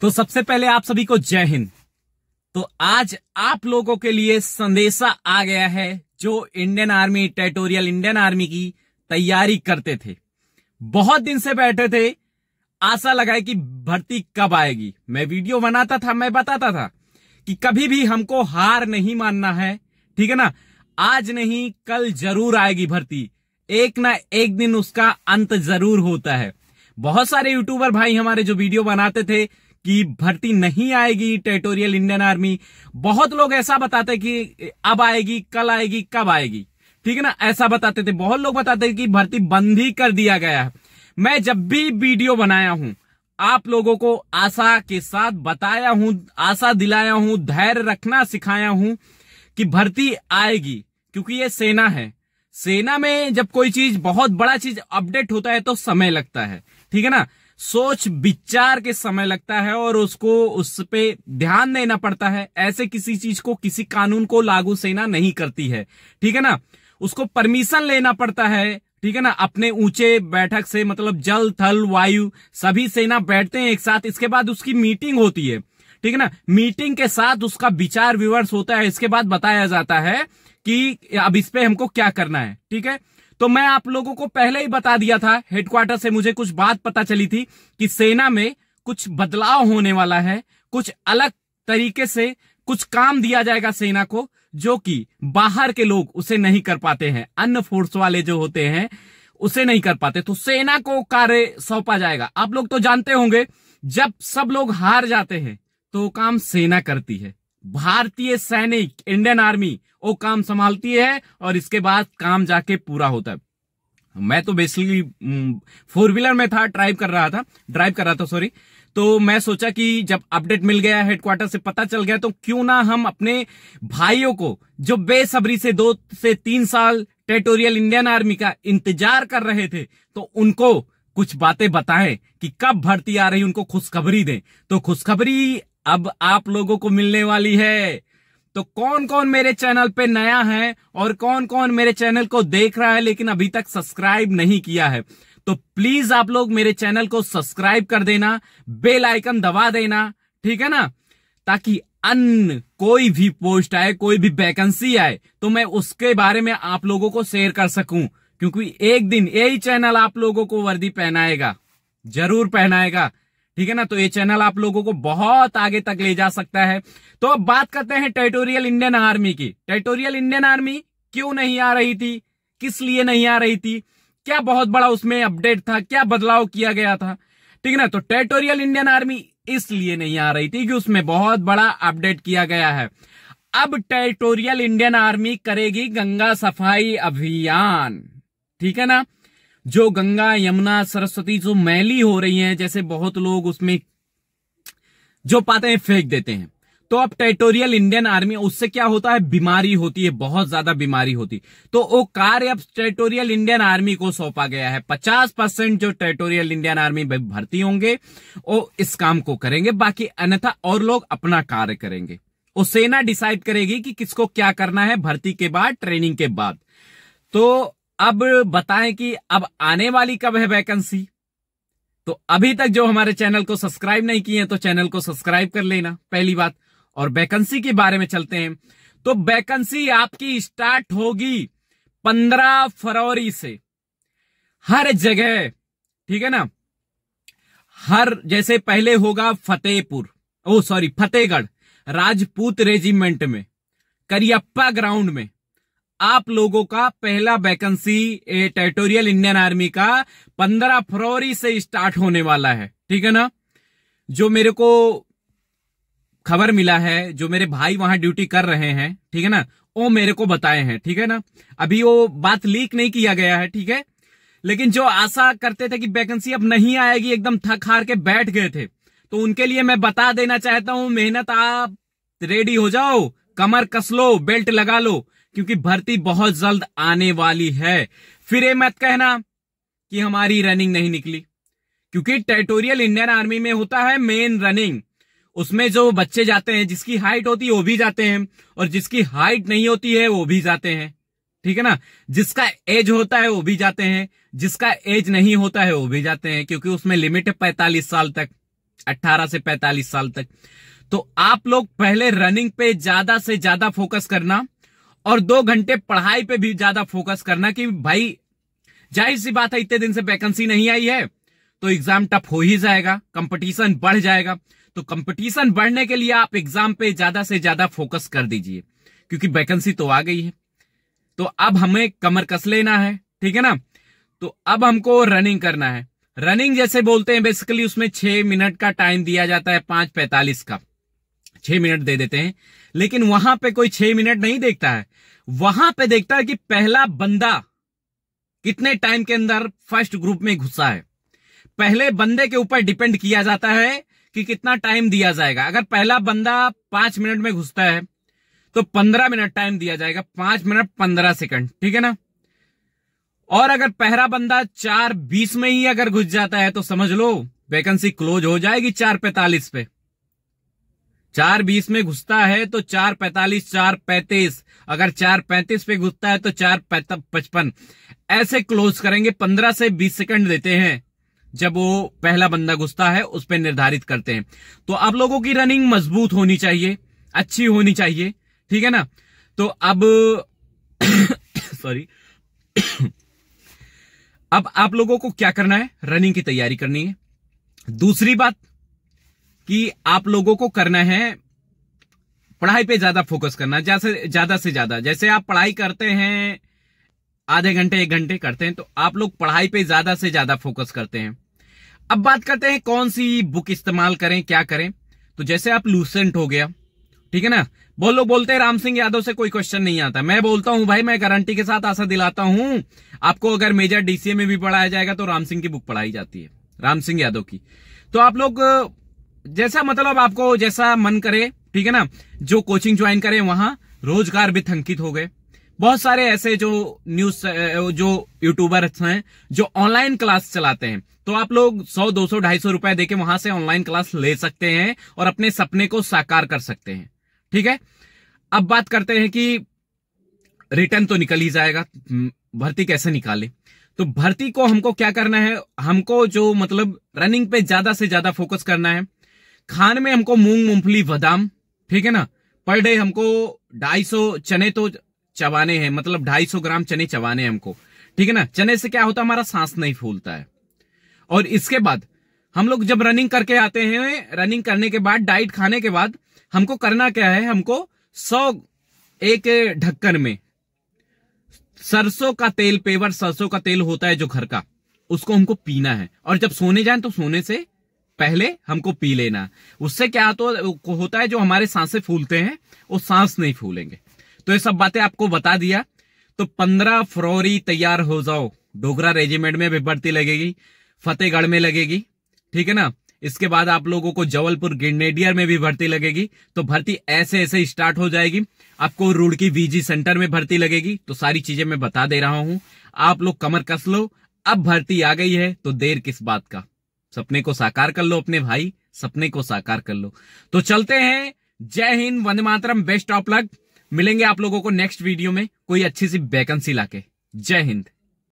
तो सबसे पहले आप सभी को जय हिंद तो आज आप लोगों के लिए संदेशा आ गया है जो Indian Army territorial Indian Army की तैयारी करते थे बहुत दिन से बैठे थे आशा लगाए कि भर्ती कब आएगी मैं वीडियो बनाता था मैं बताता था कि कभी भी हमको हार नहीं मानना है ठीक है ना आज नहीं कल जरूर आएगी भर्ती एक ना एक दिन उसका अंत जरूर होता है बहुत सारे यूट्यूबर भाई हमारे जो वीडियो बनाते थे कि भर्ती नहीं आएगी टेरिटोरियल इंडियन आर्मी बहुत लोग ऐसा बताते कि अब आएगी कल आएगी कब आएगी ठीक है ना ऐसा बताते थे बहुत लोग बताते कि भर्ती बंद ही कर दिया गया है मैं जब भी वीडियो बनाया हूं आप लोगों को आशा के साथ बताया हूं आशा दिलाया हूं धैर्य रखना सिखाया हूं कि भर्ती आएगी क्योंकि ये सेना है सेना में जब कोई चीज बहुत बड़ा चीज अपडेट होता है तो समय लगता है ठीक है ना सोच विचार के समय लगता है और उसको उस पर ध्यान देना पड़ता है ऐसे किसी चीज को किसी कानून को लागू सेना नहीं करती है ठीक है ना उसको परमिशन लेना पड़ता है ठीक है ना अपने ऊंचे बैठक से मतलब जल थल वायु सभी सेना बैठते हैं एक साथ इसके बाद उसकी मीटिंग होती है ठीक है ना मीटिंग के साथ उसका विचार विमर्श होता है इसके बाद बताया जाता है कि अब इस पे हमको क्या करना है ठीक है तो मैं आप लोगों को पहले ही बता दिया था हेडक्वार्टर से मुझे कुछ बात पता चली थी कि सेना में कुछ बदलाव होने वाला है कुछ अलग तरीके से कुछ काम दिया जाएगा सेना को जो कि बाहर के लोग उसे नहीं कर पाते हैं अन्य फोर्स वाले जो होते हैं उसे नहीं कर पाते तो सेना को कार्य सौंपा जाएगा आप लोग तो जानते होंगे जब सब लोग हार जाते हैं तो काम सेना करती है भारतीय सैनिक इंडियन आर्मी वो काम संभालती है और इसके बाद काम जाके पूरा होता है मैं तो बेसिकली फोर व्हीलर में था ड्राइव कर रहा था ड्राइव कर रहा था सॉरी तो मैं सोचा कि जब अपडेट मिल गया हेडक्वार्टर से पता चल गया तो क्यों ना हम अपने भाइयों को जो बेसब्री से दो से तीन साल टेरिटोरियल इंडियन आर्मी का इंतजार कर रहे थे तो उनको कुछ बातें बताएं कि कब भर्ती आ रही उनको खुशखबरी दें तो खुशखबरी अब आप लोगों को मिलने वाली है तो कौन कौन मेरे चैनल पे नया है और कौन कौन मेरे चैनल को देख रहा है लेकिन अभी तक सब्सक्राइब नहीं किया है तो प्लीज आप लोग मेरे चैनल को सब्सक्राइब कर देना बेल आइकन दबा देना ठीक है ना ताकि अन्य कोई भी पोस्ट आए कोई भी वैकेंसी आए तो मैं उसके बारे में आप लोगों को शेयर कर सकूं क्योंकि एक दिन यही चैनल आप लोगों को वर्दी पहनाएगा जरूर पहनाएगा ठीक है ना तो ये चैनल आप लोगों को बहुत आगे तक ले जा सकता है तो अब बात करते हैं टेरिटोरियल इंडियन आर्मी की टेरिटोरियल इंडियन आर्मी क्यों नहीं आ रही थी किस लिए नहीं आ रही थी क्या बहुत बड़ा उसमें अपडेट था क्या बदलाव किया गया था ठीक है ना तो टेरिटोरियल इंडियन आर्मी इसलिए नहीं आ रही थी कि उसमें बहुत बड़ा अपडेट किया गया है अब टेरिटोरियल इंडियन आर्मी करेगी गंगा सफाई अभियान ठीक है ना जो गंगा यमुना सरस्वती जो मैली हो रही हैं जैसे बहुत लोग उसमें जो पाते हैं फेंक देते हैं तो अब टेरिटोरियल इंडियन आर्मी उससे क्या होता है बीमारी होती है बहुत ज्यादा बीमारी होती तो वो कार्य अब टेरिटोरियल इंडियन आर्मी को सौंपा गया है पचास परसेंट जो टेरिटोरियल इंडियन आर्मी भर्ती होंगे वो इस काम को करेंगे बाकी अन्यथा और लोग अपना कार्य करेंगे वो सेना डिसाइड करेगी कि किसको क्या करना है भर्ती के बाद ट्रेनिंग के बाद तो अब बताएं कि अब आने वाली कब है वैकेंसी तो अभी तक जो हमारे चैनल को सब्सक्राइब नहीं किए तो चैनल को सब्सक्राइब कर लेना पहली बात और वैकेंसी के बारे में चलते हैं तो वैकेंसी आपकी स्टार्ट होगी पंद्रह फरवरी से हर जगह ठीक है ना हर जैसे पहले होगा Fatehpur oh sorry Fatehgarh Rajput regiment में करियप्पा ग्राउंड में आप लोगों का पहला वैकेंसी टेरिटोरियल इंडियन आर्मी का 15 फरवरी से स्टार्ट होने वाला है ठीक है ना जो मेरे को खबर मिला है जो मेरे भाई वहां ड्यूटी कर रहे हैं ठीक है ना वो मेरे को बताए हैं ठीक है ना अभी वो बात लीक नहीं किया गया है ठीक है लेकिन जो आशा करते थे कि वैकेंसी अब नहीं आएगी एकदम थक हार के बैठ गए थे तो उनके लिए मैं बता देना चाहता हूं मेहनत आप रेडी हो जाओ कमर कस लो बेल्ट लगा लो क्योंकि भर्ती बहुत जल्द आने वाली है फिर ये मत कहना कि हमारी रनिंग नहीं निकली क्योंकि टेरिटोरियल इंडियन आर्मी में होता है मेन रनिंग उसमें जो बच्चे जाते हैं जिसकी हाइट होती है वो भी जाते हैं और जिसकी हाइट नहीं होती है वो भी जाते हैं ठीक है ना जिसका एज होता है वो भी जाते हैं जिसका एज नहीं होता है वो भी जाते हैं क्योंकि उसमें लिमिट है पैंतालीस साल तक अट्ठारह से पैंतालीस साल तक तो आप लोग पहले रनिंग पे ज्यादा से ज्यादा फोकस करना और दो घंटे पढ़ाई पे भी ज्यादा फोकस करना कि भाई जाहिर सी बात है इतने दिन से वैकेंसी नहीं आई है तो एग्जाम टफ हो ही जाएगा कंपटीशन बढ़ जाएगा तो कंपटीशन बढ़ने के लिए आप एग्जाम पे ज्यादा से ज्यादा फोकस कर दीजिए क्योंकि वैकेंसी तो आ गई है तो अब हमें कमर कस लेना है ठीक है ना तो अब हमको रनिंग करना है रनिंग जैसे बोलते हैं बेसिकली उसमें छह मिनट का टाइम दिया जाता है पांच पैंतालीस का छह मिनट दे देते हैं लेकिन वहां पे कोई छह मिनट नहीं देखता है वहां पे देखता है कि पहला बंदा कितने टाइम के अंदर फर्स्ट ग्रुप में घुसा है पहले बंदे के ऊपर डिपेंड किया जाता है कि कितना टाइम दिया जाएगा अगर पहला बंदा पांच मिनट में घुसता है तो पंद्रह मिनट टाइम दिया जाएगा पांच मिनट पंद्रह सेकंड ठीक है ना और अगर पहला बंदा चार बीस में ही अगर घुस जाता है तो समझ लो वैकेंसी क्लोज हो जाएगी चार पैतालीस पे चार बीस में घुसता है तो चार पैतालीस चार पैंतीस अगर चार पैंतीस पे घुसता है तो चार पचपन ऐसे क्लोज करेंगे पंद्रह से बीस सेकंड देते हैं जब वो पहला बंदा घुसता है उस पर निर्धारित करते हैं तो आप लोगों की रनिंग मजबूत होनी चाहिए अच्छी होनी चाहिए ठीक है ना तो अब सॉरी अब आप लोगों को क्या करना है रनिंग की तैयारी करनी है दूसरी बात कि आप लोगों को करना है पढ़ाई पे ज्यादा फोकस करना जैसे ज्यादा से ज्यादा जैसे आप पढ़ाई करते हैं आधे घंटे एक घंटे करते हैं तो आप लोग पढ़ाई पे ज्यादा से ज्यादा फोकस करते हैं अब बात करते हैं कौन सी बुक इस्तेमाल करें क्या करें तो जैसे आप लूसेंट हो गया ठीक है ना बहुत लोग बोलते हैं राम सिंह यादव से कोई क्वेश्चन नहीं आता मैं बोलता हूं भाई मैं गारंटी के साथ आशा दिलाता हूं आपको अगर मेजर डीसीए में भी पढ़ाया जाएगा तो राम सिंह की बुक पढ़ाई जाती है राम सिंह यादव की तो आप लोग जैसा मतलब आपको जैसा मन करे ठीक है ना जो कोचिंग ज्वाइन करे वहां रोजगार भी थंकित हो गए बहुत सारे ऐसे जो न्यूज जो यूट्यूबर हैं जो ऑनलाइन क्लास चलाते हैं तो आप लोग 100 200 250 रुपए देके वहां से ऑनलाइन क्लास ले सकते हैं और अपने सपने को साकार कर सकते हैं ठीक है अब बात करते हैं कि रिटर्न तो निकल ही जाएगा हम्म, भर्ती कैसे निकाले तो भर्ती को हमको क्या करना है हमको जो मतलब रनिंग पे ज्यादा से ज्यादा फोकस करना है खान में हमको मूंग मूंगफली बदाम ठीक है ना पर डे हमको ढाई सौ चने तो चबाने हैं मतलब ढाई सौ ग्राम चने चबाने हैं हमको ठीक है ना चने से क्या होता है हमारा सांस नहीं फूलता है और इसके बाद हम लोग जब रनिंग करके आते हैं रनिंग करने के बाद डाइट खाने के बाद हमको करना क्या है हमको सौ एक ढक्कन में सरसों का तेल पेवर सरसों का तेल होता है जो घर का उसको हमको पीना है और जब सोने जाए तो सोने से पहले हमको पी लेना उससे क्या तो होता है जो हमारे सांसें फूलते हैं वो सांस नहीं फूलेंगे तो ये सब बातें आपको बता दिया तो पंद्रह फरवरी तैयार हो जाओ डोगरा रेजिमेंट में भी भर्ती लगेगी फतेहगढ़ में लगेगी ठीक है ना इसके बाद आप लोगों को जबलपुर ग्रेनेडियर में भी भर्ती लगेगी तो भर्ती ऐसे ऐसे स्टार्ट हो जाएगी आपको रुड़की वीजी सेंटर में भर्ती लगेगी तो सारी चीजें मैं बता दे रहा हूं आप लोग कमर कस लो अब भर्ती आ गई है तो देर किस बात का सपने को साकार कर लो अपने भाई सपने को साकार कर लो तो चलते हैं जय हिंद वंदे मातरम बेस्ट ऑफ लक मिलेंगे आप लोगों को नेक्स्ट वीडियो में कोई अच्छी सी वैकेंसी लाके जय हिंद